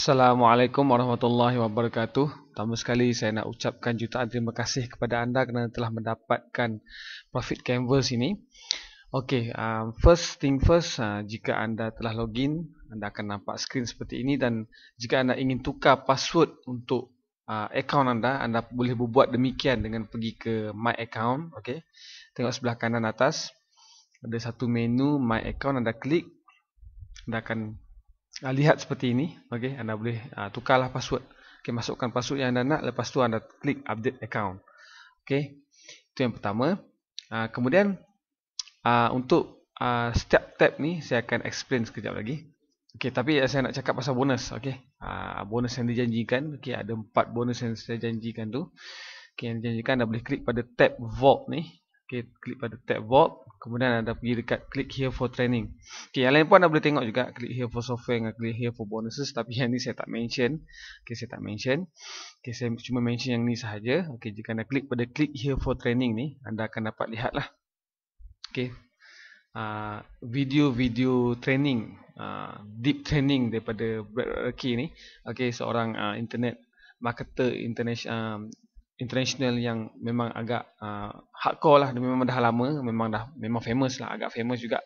Assalamualaikum warahmatullahi wabarakatuh. Pertama sekali saya nak ucapkan jutaan terima kasih kepada anda kerana telah mendapatkan profit canvas ini. Okey, um, first thing first, uh, jika anda telah login, anda akan nampak skrin seperti ini dan jika anda ingin tukar password untuk uh, account anda, anda boleh buat demikian dengan pergi ke my account, okey. Tengok sebelah kanan atas ada satu menu my account, anda klik. Anda akan uh, lihat seperti ini okey anda boleh uh, tukarlah password okey masukkan password yang anda nak lepas tu anda klik update account okey itu yang pertama uh, kemudian uh, untuk uh, setiap tab ni saya akan explain sekejap lagi okey tapi eh, saya nak cakap pasal bonus okey uh, bonus yang dijanjikan okey ada empat bonus yang saya janjikan tu okey yang dijanjikan anda boleh klik pada tab vault ni Okay, klik pada tab Vault. Kemudian anda pergi dekat klik here for training. Okay, yang lain pun anda boleh tengok juga. Klik here for software dan klik here for bonuses. Tapi yang ni saya tak mention. Okay, saya tak mention. Okay, saya cuma mention yang ni sahaja. Okay, jika anda klik pada klik here for training ni, anda akan dapat lihat lah. Okay. Ah, video-video uh, training. Uh, deep training daripada Brad Rocky ni. Okay, seorang uh, internet marketer international. Um, international yang memang agak uh, hardcore lah memang dah lama memang dah memang famous lah agak famous juga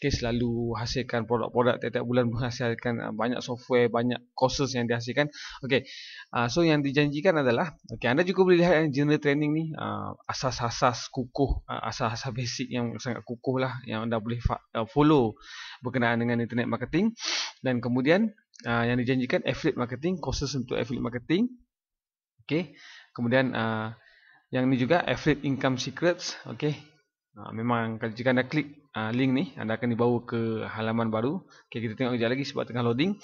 okay, selalu hasilkan produk-produk tiap-tiap bulan menghasilkan uh, banyak software banyak courses yang dihasilkan okey uh, so yang dijanjikan adalah okey anda juga boleh lihat yang eh, general training ni uh, asas-asas kukuh uh, asas-asas basic yang sangat kukuh lah yang anda boleh uh, follow berkenaan dengan internet marketing dan kemudian uh, yang dijanjikan affiliate marketing courses untuk affiliate marketing Okay. Kemudian uh, yang ni juga affiliate income secrets. Okay. Uh, memang kalau jika anda klik uh, link ni, anda akan dibawa ke halaman baru. Okay, kita tengok kerja lagi sebab tengah loading.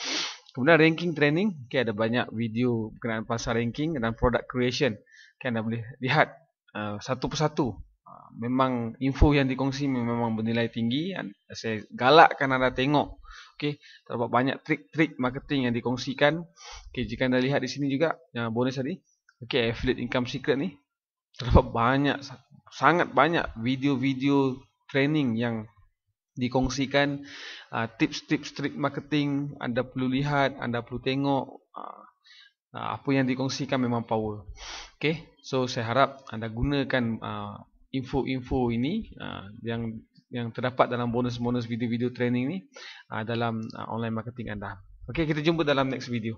Kemudian ranking training. Okay, ada banyak video berkenaan pasal ranking dan product creation. Okay, anda boleh lihat uh, satu persatu. Uh, memang info yang dikongsi memang bernilai tinggi Saya galakkan anda tengok okay, Terdapat banyak trik-trik marketing yang dikongsikan okay, Jika anda lihat di sini juga yang Bonus tadi Okay, affiliate income secret ni terdapat banyak sangat banyak video-video training yang dikongsikan ah, tips-tips uh, trik marketing anda perlu lihat anda perlu tengok ah, ah, apa yang dikongsikan memang power okay so saya harap anda gunakan info-info ini yang yang terdapat dalam bonus-bonus video-video training ni dalam online marketing anda okay kita jumpa dalam next video